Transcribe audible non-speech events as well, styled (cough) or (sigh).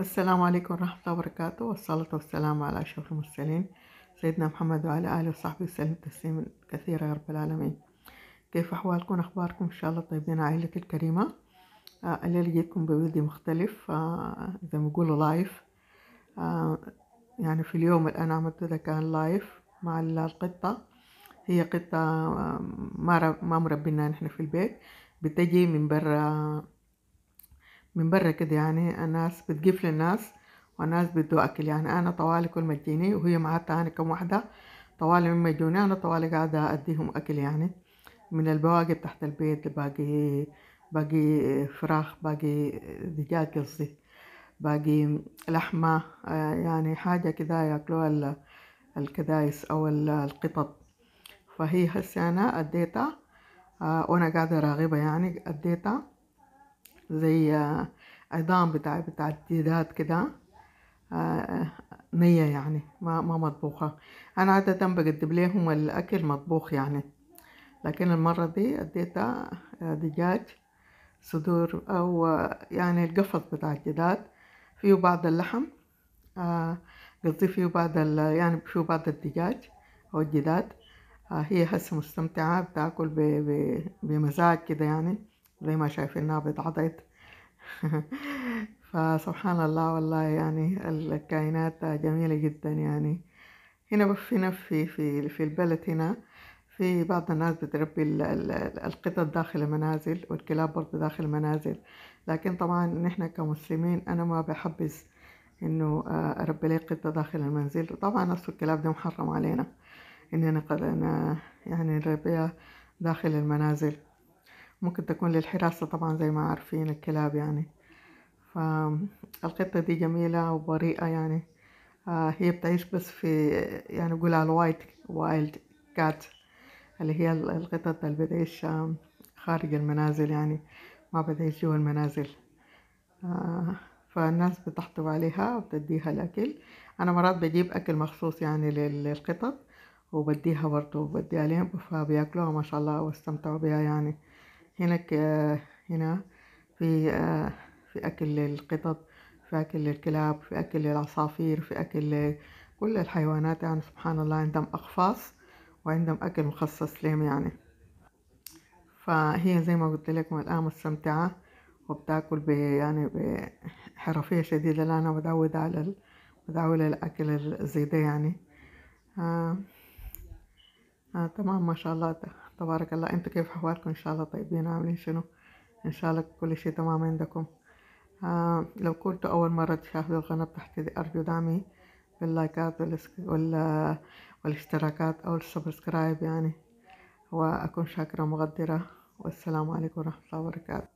السلام عليكم ورحمة الله وبركاته والصلاة والسلام على أشرف المرسلين سيدنا محمد وعلى آله وصحبه وسلم تسليما كثيرا يا رب العالمين كيف أحوالكم أخباركم إن شاء الله طيبين عائلتي الكريمة آه الليلة جيتكم بفيديو مختلف آه زي ما يقولوا لايف آه يعني في اليوم اللي أنا عملته ده كان لايف مع القطة هي قطة آه، ما مربينا مربيناها نحن في البيت بتجي من برا من برا كده يعني الناس بتجيب للناس والناس بدو أكل يعني أنا طوالي كل ما تجيني وهي معها تاني كم واحدة طوالي مما يجوني أنا طوالي قاعدة أديهم أكل يعني من البواقي تحت البيت باقي باقي فراخ باقي دجاج قصدي باقي لحمة آه، يعني حاجة كده ياكلوها الكدايس أو القطط فهي هسه أنا أديتها آه، وأنا قاعدة راغبة يعني أديتها زي آه، عظام بتاع بتاع الديدات كده نية آه، آه، يعني ما ما مطبوخة أنا عادة بقدم ليهم الأكل مطبوخ يعني لكن المرة دي اديتها دجاج صدور أو يعني القفص بتاع الجداد فيه بعض اللحم قصدي فيه بعض يعني فيه بعض الدجاج أو الجداد هي هسه مستمتعة بتاكل بمزاج كده يعني زي ما شايفينها بتعضت (laughs) فسبحان الله والله يعني الكائنات جميلة جدا يعني هنا في في في البلد هنا في بعض الناس بتربي القطط داخل المنازل والكلاب برضه داخل المنازل لكن طبعا نحن كمسلمين أنا ما بحبس إنه آه، أربي لي قطة داخل المنزل طبعا نفس الكلاب دي محرم علينا إننا قد يعني نربيها داخل المنازل ممكن تكون للحراسة طبعا زي ما عارفين الكلاب يعني فالقطة دي جميلة وبريئة يعني آه، هي بتعيش بس في يعني بقولها الوايت وايلد كات اللي هي القطط اللي بتعيش آه، خارج المنازل يعني ما بتعيش جوا المنازل آه، فالناس بتحطب عليها وبتديها الأكل أنا مرات بجيب أكل مخصوص يعني للقطط وبديها برضو وبدي عليهم فبياكلوها ما شاء الله واستمتعوا بها يعني هناك آه، هنا في آه، في أكل القطط في أكل الكلاب في أكل العصافير في أكل كل الحيوانات يعني سبحان الله عندهم أقفاص وعندهم أكل مخصص لهم يعني فهي زي ما قلت لكم الآن مستمتعة وبتاكل ب يعني بحرفية شديدة لا أنا متعودة على متعودة الأكل الزيدة يعني آه آه تمام ما شاء الله تبارك الله انتو كيف حوالكم ان شاء الله طيبين عاملين شنو ان شاء الله كل شيء تمام عندكم آه لو كنتوا اول مره تشاهدوا القناه بتاعتي ارجو دعمي باللايكات وال والاشتراكات او السبسكرايب يعني واكون شاكره مقدره والسلام عليكم ورحمه الله وبركاته